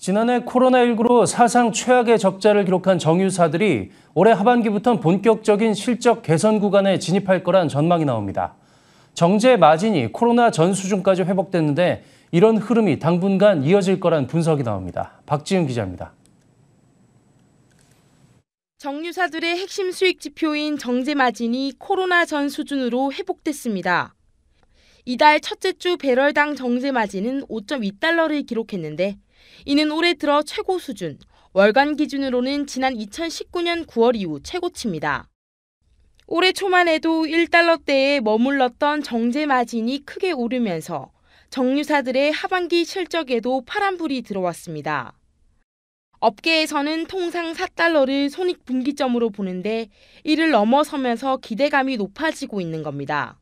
지난해 코로나19로 사상 최악의 적자를 기록한 정유사들이 올해 하반기부터 본격적인 실적 개선 구간에 진입할 거란 전망이 나옵니다. 정제 마진이 코로나 전 수준까지 회복됐는데 이런 흐름이 당분간 이어질 거란 분석이 나옵니다. 박지은 기자입니다. 정유사들의 핵심 수익 지표인 정제 마진이 코로나 전 수준으로 회복됐습니다. 이달 첫째 주 배럴당 정제 마진은 5.2달러를 기록했는데 이는 올해 들어 최고 수준, 월간 기준으로는 지난 2019년 9월 이후 최고치입니다. 올해 초만 해도 1달러대에 머물렀던 정제 마진이 크게 오르면서 정유사들의 하반기 실적에도 파란불이 들어왔습니다. 업계에서는 통상 4달러를 손익분기점으로 보는데 이를 넘어서면서 기대감이 높아지고 있는 겁니다.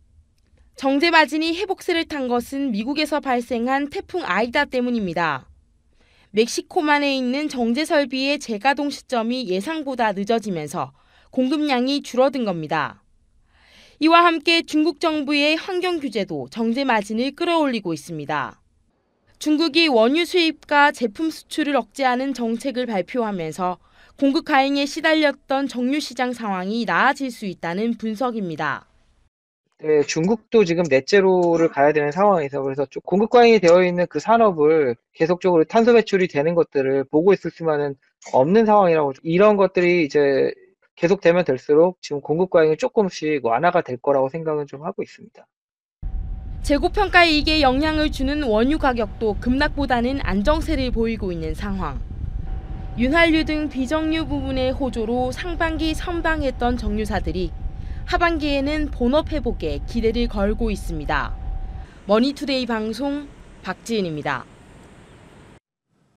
정제 마진이 회복세를 탄 것은 미국에서 발생한 태풍 아이다 때문입니다. 멕시코만에 있는 정제 설비의 재가동 시점이 예상보다 늦어지면서 공급량이 줄어든 겁니다. 이와 함께 중국 정부의 환경 규제도 정제 마진을 끌어올리고 있습니다. 중국이 원유 수입과 제품 수출을 억제하는 정책을 발표하면서 공급 과잉에 시달렸던 정유 시장 상황이 나아질 수 있다는 분석입니다. 네, 중국도 지금 넷제로를 가야 되는 상황에서 그래서 공급 과잉이 되어 있는 그 산업을 계속적으로 탄소 배출이 되는 것들을 보고 있을 수만은 없는 상황이라고 이런 것들이 이제 계속되면 될수록 지금 공급 과잉이 조금씩 완화가 될 거라고 생각은 좀 하고 있습니다. 재고 평가 이익에 영향을 주는 원유 가격도 급락보다는 안정세를 보이고 있는 상황. 윤활유 등 비정유 부분의 호조로 상반기 선방했던 정유사들이 하반기에는 본업 회복에 기대를 걸고 있습니다. 머니투데이 방송 박지은입니다.